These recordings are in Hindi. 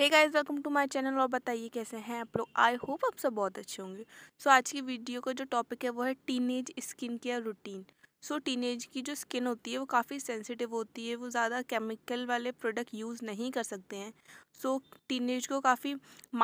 hey guys welcome to my channel और बताइए कैसे हैं आप लोग आई होप आप सब बहुत अच्छे होंगे सो so, आज की वीडियो का जो टॉपिक है वो है teenage skin care routine so teenage की जो स्किन होती है वो काफ़ी सेंसिटिव होती है वो ज़्यादा केमिकल वाले प्रोडक्ट यूज़ नहीं कर सकते हैं सो so, टीनेज को काफ़ी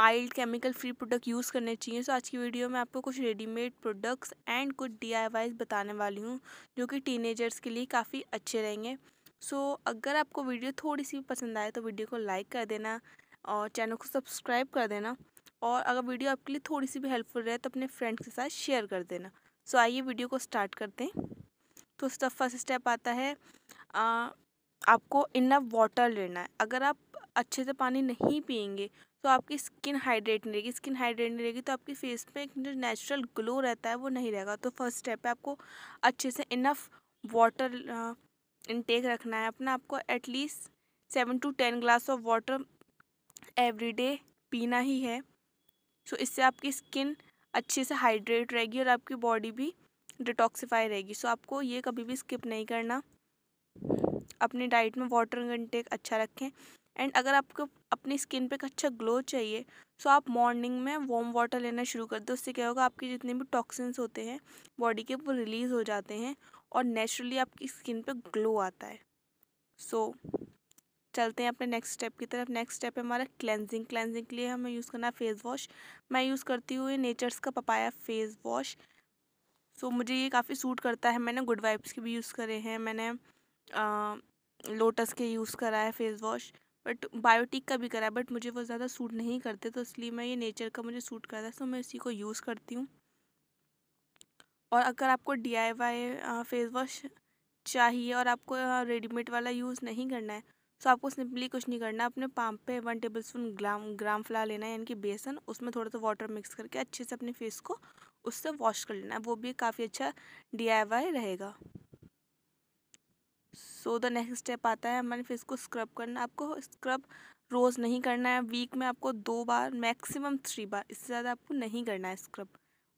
mild chemical free product use करने चाहिए सो so, आज की वीडियो में आपको कुछ रेडीमेड प्रोडक्ट्स एंड कुछ डी बताने वाली हूँ जो कि टीनेजर्स के लिए काफ़ी अच्छे रहेंगे सो so, अगर आपको वीडियो थोड़ी सी पसंद आए तो वीडियो को लाइक कर देना और चैनल को सब्सक्राइब कर देना और अगर वीडियो आपके लिए थोड़ी सी भी हेल्पफुल रहे तो अपने फ्रेंड्स के साथ शेयर कर देना सो आइए वीडियो को स्टार्ट करते हैं तो उसका फर्स्ट स्टेप आता है आ, आपको इनफ वाटर लेना है अगर आप अच्छे से पानी नहीं पियेंगे तो आपकी स्किन हाइड्रेट नहीं रहेगी स्किन हाइड्रेट नहीं रहेगी तो आपके फेस पे एक जो नेचुरल ग्लो रहता है वो नहीं रहेगा तो फर्स्ट स्टेप है आपको अच्छे से इनफ वाटर इनटेक रखना है अपना आपको at least seven to ten glass of water every day पीना ही है सो so, इससे आपकी स्किन अच्छे से हाइड्रेट रहेगी और आपकी बॉडी भी डिटॉक्सीफाई रहेगी सो so, आपको ये कभी भी स्किप नहीं करना अपनी डाइट में वाटर कंटेक अच्छा रखें एंड अगर आपको अपनी स्किन पे एक अच्छा ग्लो चाहिए सो आप मॉर्निंग में वॉम वाटर लेना शुरू कर दो उससे क्या होगा आपके जितने भी टॉक्सिन्स होते हैं बॉडी के वो रिलीज़ हो जाते हैं और नेचुरली आपकी स्किन पे ग्लो आता है सो so, चलते हैं अपने नेक्स्ट स्टेप की तरफ नेक्स्ट स्टेप है हमारा क्लेंजिंग क्लेंजिंग के लिए हमें यूज़ करना है फेस वॉश मैं यूज़ करती हूँ ये नेचर्स का पपाया फेस वॉश सो मुझे ये काफ़ी सूट करता है मैंने गुड वाइब्स के भी यूज़ करे हैं मैंने लोटस के यूज़ करा है फेस वॉश बट बायोटिक का भी करा है बट मुझे वो ज़्यादा सूट नहीं करते तो इसलिए मैं ये नेचर का मुझे सूट करता है सो मैं इसी को यूज़ करती हूँ और अगर आपको D I Y face wash चाहिए और आपको रेडीमेड वाला यूज़ नहीं करना है सो तो आपको सिंपली कुछ नहीं करना अपने पाम पे one tablespoon gram gram फ्ला लेना है यानी कि बेसन उसमें थोड़ा सा वाटर मिक्स करके अच्छे से अपने फेस को उससे वॉश कर लेना है वो भी काफ़ी अच्छा डी रहेगा सो द नेक्स्ट स्टेप आता है हमारे फेस को स्क्रब करना आपको स्क्रब रोज़ नहीं करना है वीक में आपको दो बार मैक्सिमम थ्री बार इससे ज़्यादा आपको नहीं करना है स्क्रब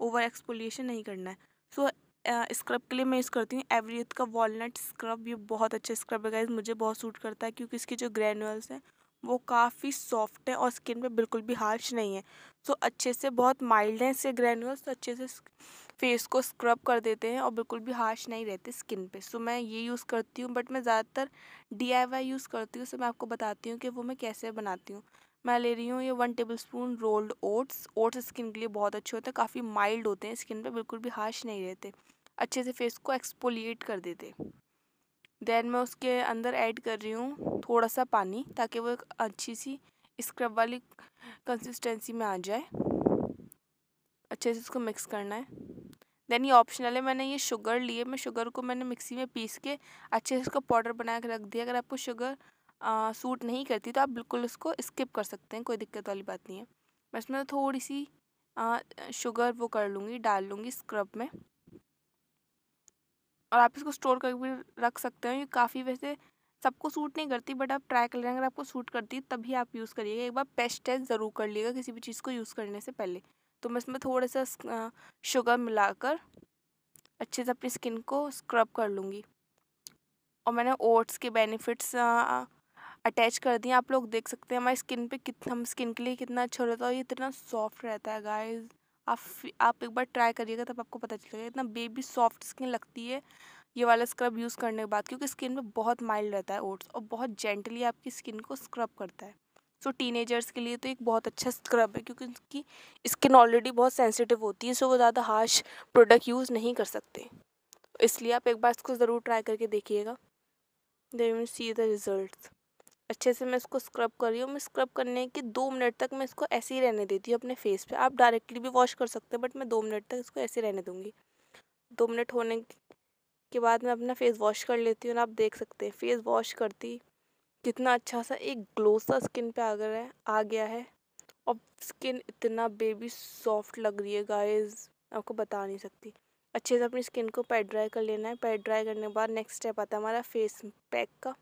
ओवर एक्सपोलिएशन नहीं करना है सो so, स्क्रब के लिए मैं यूज़ करती हूँ एवरीथ का वॉलनट स्क्रब ये बहुत अच्छा स्क्रब है गाइज मुझे बहुत सूट करता है क्योंकि इसके जो ग्रैनुअल्स हैं वो काफ़ी सॉफ्ट है और स्किन पे बिल्कुल भी हार्श नहीं है सो so, अच्छे से बहुत माइल्ड हैं इसके ग्रैनुअल्स तो अच्छे से फेस को स्क्रब कर देते हैं और बिल्कुल भी हार्श नहीं रहते स्किन पे सो so, मैं ये यूज़ करती हूँ बट मैं ज़्यादातर डी यूज़ करती हूँ सो so, मैं आपको बताती हूँ कि वो मैं कैसे बनाती हूँ मैं ले रही हूँ ये one tablespoon rolled oats oats skin के लिए बहुत अच्छे होते हैं काफ़ी माइल्ड होते हैं स्किन पे बिल्कुल भी हार्श नहीं रहते अच्छे से फेस को एक्सपोलिएट कर देते देन मैं उसके अंदर ऐड कर रही हूँ थोड़ा सा पानी ताकि वो एक अच्छी सी स्क्रब वाली कंसिस्टेंसी में आ जाए अच्छे से उसको मिक्स करना है देन ये ऑप्शनल है मैंने ये शुगर लिए मैं शुगर को मैंने मिक्सी में पीस के अच्छे से उसका पाउडर बना के रख दिया अगर आपको शुगर आ, सूट नहीं करती तो आप बिल्कुल उसको स्किप कर सकते हैं कोई दिक्कत वाली बात नहीं है मैं इसमें थोड़ी सी आ, शुगर वो कर लूँगी डाल लूँगी स्क्रब में और आप इसको स्टोर करके भी रख सकते हो ये काफ़ी वैसे सबको सूट नहीं करती बट आप ट्राई कर लेना अगर आपको सूट करती है तभी आप यूज़ करिएगा एक बार पेस्ट टेस्ट ज़रूर कर लीजिएगा किसी भी चीज़ को यूज़ करने से पहले तो मैं इसमें थोड़ा सा शुगर मिलाकर अच्छे से अपनी स्किन को स्क्रब कर लूँगी और मैंने ओट्स के बेनिफिट्स अटैच कर दिए आप लोग देख सकते हैं हमारी स्किन पे कितना हम स्किन के लिए कितना अच्छा रहता है और ये इतना सॉफ्ट रहता है गाइस आप आप एक बार ट्राई करिएगा तब आपको पता चलेगा इतना बेबी सॉफ्ट स्किन लगती है ये वाला स्क्रब यूज़ करने के बाद क्योंकि स्किन में बहुत माइल्ड रहता है ओट्स और बहुत जेंटली आपकी स्किन को स्क्रब करता है सो टीन टीनेजर्स के लिए तो एक बहुत अच्छा स्क्रब है क्योंकि उनकी स्किन ऑलरेडी बहुत सेंसिटिव होती है सो वो ज़्यादा हार्श प्रोडक्ट यूज़ नहीं कर सकते इसलिए आप एक बार इसको ज़रूर ट्राई करके देखिएगा दे सी द रिज़ल्ट अच्छे से मैं इसको स्क्रब कर रही हूँ मैं स्क्रब करने के दो मिनट तक मैं इसको ऐसे ही रहने देती हूँ अपने फेस पे आप डायरेक्टली भी वॉश कर सकते हैं बट मैं दो मिनट तक इसको ऐसे रहने दूँगी दो मिनट होने के बाद मैं अपना फेस वॉश कर लेती हूँ आप देख सकते हैं फेस वॉश करती कितना अच्छा सा एक ग्लो सा स्किन पर आ गया है आ गया है और स्किन इतना बेबी सॉफ्ट लग रही है गाइज आपको बता नहीं सकती अच्छे से अपनी स्किन को पैड ड्राई कर लेना है पैड ड्राई करने के बाद नेक्स्ट स्टेप आता है हमारा फेस पैक का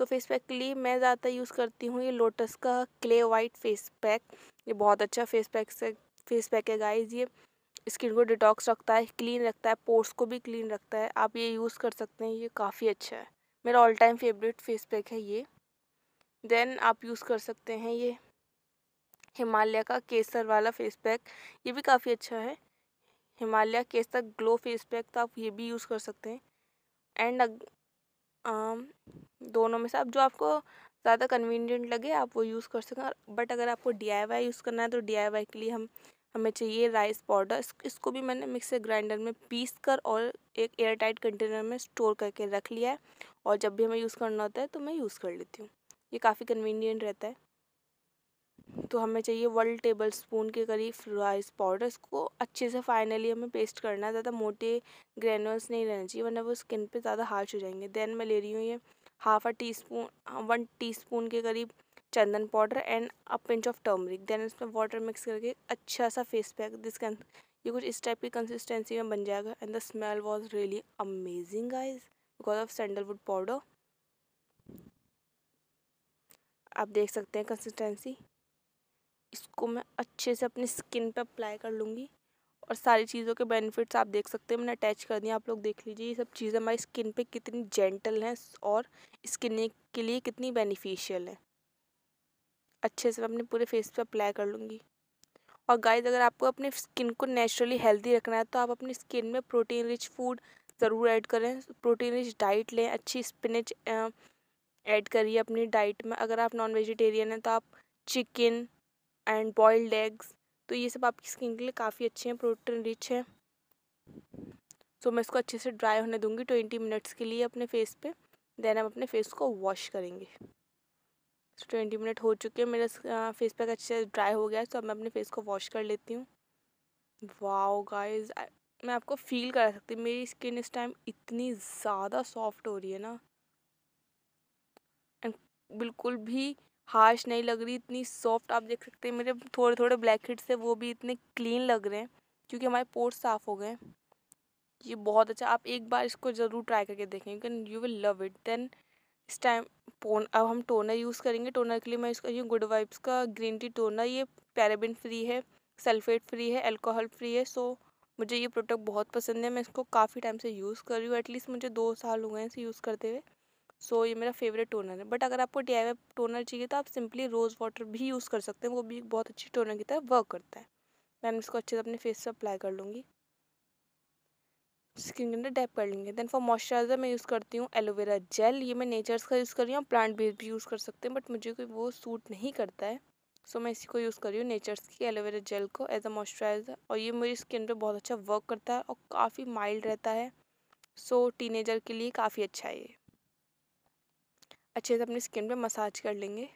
तो फेस पैक के लिए मैं ज़्यादा यूज़ करती हूँ ये लोटस का क्ले वाइट फेस पैक ये बहुत अच्छा फेस पैक से फेस पैक है गाइज ये स्किन को डिटॉक्स रखता है क्लीन रखता है पोर्स को भी क्लीन रखता है आप ये यूज़ कर सकते हैं ये काफ़ी अच्छा है मेरा all time favourite face pack है ये देन आप यूज़ कर सकते हैं ये हिमालय का केसर वाला फेस पैक ये भी काफ़ी अच्छा है Himalaya Kesar glow face pack तो आप ये भी यूज़ कर सकते हैं एंड दोनों में से आप जो आपको ज़्यादा कन्वीनियंट लगे आप वो यूज़ कर सकें बट अगर आपको डी यूज़ करना है तो डी के लिए हम हमें चाहिए राइस पाउडर इस, इसको भी मैंने मिक्सर ग्राइंडर में पीस कर और एक एयर टाइट कंटेनर में स्टोर करके रख लिया है और जब भी हमें यूज़ करना होता है तो मैं यूज़ कर लेती हूँ ये काफ़ी कन्वीनियंट रहता है तो हमें चाहिए वन टेबल स्पून के करीब राइस पाउडर इसको अच्छे से फाइनली हमें पेस्ट करना है ज़्यादा मोटे ग्रेनुअल्स नहीं रहना चाहिए वरना वो स्किन पे ज़्यादा हार्श हो जाएंगे देन मैं ले रही हूँ ये half a teaspoon one teaspoon के करीब चंदन powder and a pinch of turmeric then इसमें वाटर मिक्स करके अच्छा सा फेस पैक दिस कैन ये कुछ इस टाइप की कंसिस्टेंसी में बन जाएगा and the smell was really amazing guys because of sandalwood powder आप देख सकते हैं कंसिस्टेंसी इसको मैं अच्छे से अपनी स्किन पे अप्लाई कर लूँगी और सारी चीज़ों के बेनिफिट्स आप देख सकते हैं मैंने अटैच कर दिया आप लोग देख लीजिए ये सब चीज़ें हमारी स्किन पे कितनी जेंटल हैं और स्किन के लिए कितनी बेनिफिशियल है अच्छे से मैं अपने पूरे फेस पे अप्लाई कर लूँगी और गाइस अगर आपको अपने स्किन को नेचुरली हेल्दी रखना है तो आप अपनी स्किन में प्रोटीन रिच फूड ज़रूर ऐड करें प्रोटीन रिच डाइट लें अच्छी स्पिनच ऐड करिए अपनी डाइट में अगर आप नॉन वेजिटेरियन हैं तो आप चिकन एंड बॉयल्ड एग्स तो ये सब आपकी स्किन के लिए काफ़ी अच्छे हैं प्रोटीन रिच है सो so, मैं इसको अच्छे से ड्राई होने दूंगी ट्वेंटी मिनट्स के लिए अपने फेस पे देन हम अपने फेस को वॉश करेंगे सो ट्वेंटी मिनट हो चुके हैं मेरा फेस पैक अच्छे से ड्राई हो गया है सो तो अब मैं अपने फेस को वॉश कर लेती हूँ वाओ गाइस मैं आपको फील करा सकती हूँ मेरी स्किन इस टाइम इतनी ज़्यादा सॉफ्ट हो रही है ना एंड बिल्कुल भी हार्श नहीं लग रही इतनी सॉफ्ट आप देख सकते हैं मेरे थोड़े थोड़े ब्लैक हेड्स है वो भी इतने क्लीन लग रहे हैं क्योंकि हमारे पोर्ट साफ़ हो गए ये बहुत अच्छा आप एक बार इसको ज़रूर ट्राई करके देखें you can you will love it then इस टाइम पोन अब हम टोनर यूज़ करेंगे टोनर के लिए मैं इसका ये गुड वाइब्स का ग्रीन टी टोनर ये पैराबिन फ्री है सल्फेट फ्री है अल्कोहल फ्री है सो मुझे ये प्रोडक्ट बहुत पसंद है मैं इसको काफ़ी टाइम से यूज़ कर रही हूँ एटलीस्ट मुझे दो साल हो गए इसे यूज़ करते हुए सो so, ये मेरा फेवरेट टोनर है बट अगर आपको डी आई टोनर चाहिए तो आप सिंपली रोज़ वाटर भी यूज़ कर सकते हैं वो भी बहुत अच्छी टोनर की तरह वर्क करता है मैं इसको अच्छे से अपने फेस पर अप्लाई कर लूँगी स्किन के अंदर डैप कर लेंगे देन फॉर मॉइस्चराइज़र मैं यूज़ करती हूँ एलोवेरा जेल ये मैं नेचर्स का यूज़ कर रही हूँ प्लांट बेस भी यूज़ कर सकते हैं बट मुझे कोई वो सूट नहीं करता है सो so, मैं इसी को यूज़ कर रही हूँ नेचर्स की एलोवेरा जेल को एज अ मॉइस्चराइज़र और ये मेरी स्किन पर बहुत अच्छा वर्क करता है और काफ़ी माइल्ड रहता है सो so, टीनेजर के लिए काफ़ी अच्छा है ये अच्छे से अपनी स्किन पे मसाज कर लेंगे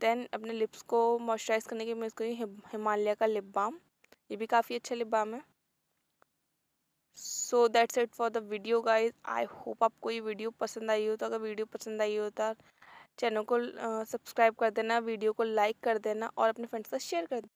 देन अपने लिप्स को मॉइस्चराइज करने के लिए मैं इसको हिमालय का लिप बाम ये भी काफ़ी अच्छा लिप बाम है so that's it for the video guys I hope आपको ये वीडियो पसंद आई हो तो अगर वीडियो पसंद आई हो तो चैनल को सब्सक्राइब कर देना वीडियो को लाइक कर देना और अपने फ्रेंड्स का शेयर कर देना